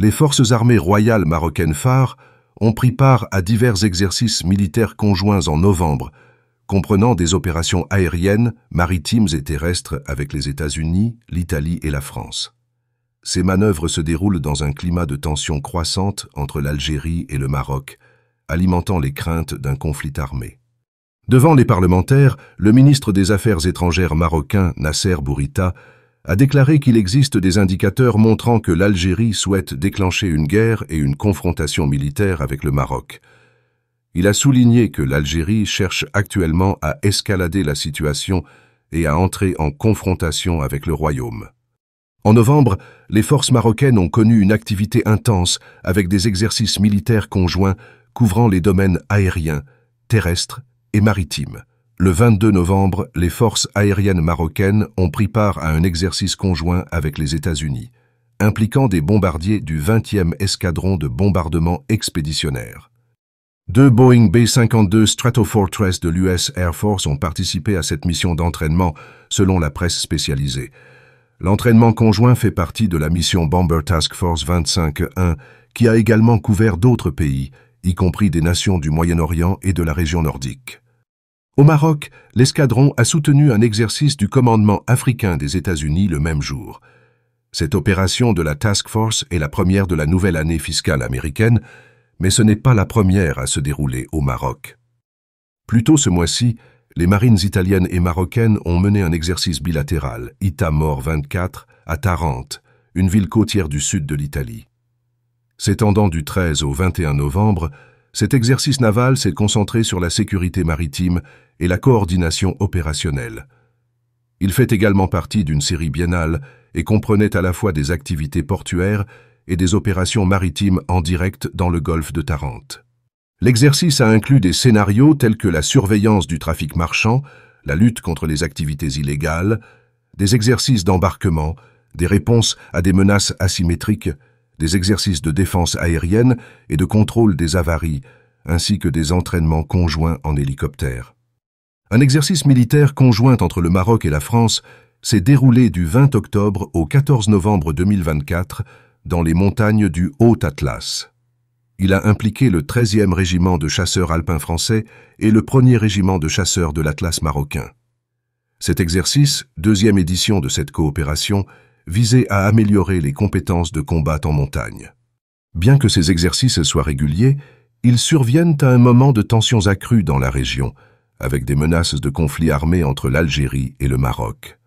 les forces armées royales marocaines phares ont pris part à divers exercices militaires conjoints en novembre, comprenant des opérations aériennes, maritimes et terrestres avec les États-Unis, l'Italie et la France. Ces manœuvres se déroulent dans un climat de tension croissante entre l'Algérie et le Maroc, alimentant les craintes d'un conflit armé. Devant les parlementaires, le ministre des Affaires étrangères marocain Nasser Bourita a déclaré qu'il existe des indicateurs montrant que l'Algérie souhaite déclencher une guerre et une confrontation militaire avec le Maroc. Il a souligné que l'Algérie cherche actuellement à escalader la situation et à entrer en confrontation avec le royaume. En novembre, les forces marocaines ont connu une activité intense avec des exercices militaires conjoints couvrant les domaines aériens, terrestres et maritimes. Le 22 novembre, les forces aériennes marocaines ont pris part à un exercice conjoint avec les États-Unis, impliquant des bombardiers du 20e escadron de bombardement expéditionnaire. Deux Boeing B-52 Stratofortress de l'US Air Force ont participé à cette mission d'entraînement, selon la presse spécialisée. L'entraînement conjoint fait partie de la mission Bomber Task Force 25-1, qui a également couvert d'autres pays, y compris des nations du Moyen-Orient et de la région nordique. Au Maroc, l'escadron a soutenu un exercice du commandement africain des États-Unis le même jour. Cette opération de la Task Force est la première de la nouvelle année fiscale américaine, mais ce n'est pas la première à se dérouler au Maroc. Plus tôt ce mois-ci, les marines italiennes et marocaines ont mené un exercice bilatéral, Mort 24, à Tarente, une ville côtière du sud de l'Italie. S'étendant du 13 au 21 novembre, cet exercice naval s'est concentré sur la sécurité maritime et la coordination opérationnelle. Il fait également partie d'une série biennale et comprenait à la fois des activités portuaires et des opérations maritimes en direct dans le golfe de Tarente. L'exercice a inclus des scénarios tels que la surveillance du trafic marchand, la lutte contre les activités illégales, des exercices d'embarquement, des réponses à des menaces asymétriques, des exercices de défense aérienne et de contrôle des avaries, ainsi que des entraînements conjoints en hélicoptère. Un exercice militaire conjoint entre le Maroc et la France s'est déroulé du 20 octobre au 14 novembre 2024 dans les montagnes du Haut Atlas. Il a impliqué le 13e régiment de chasseurs alpins français et le 1er régiment de chasseurs de l'Atlas marocain. Cet exercice, deuxième édition de cette coopération, visait à améliorer les compétences de combat en montagne. Bien que ces exercices soient réguliers, ils surviennent à un moment de tensions accrues dans la région, avec des menaces de conflits armés entre l'Algérie et le Maroc.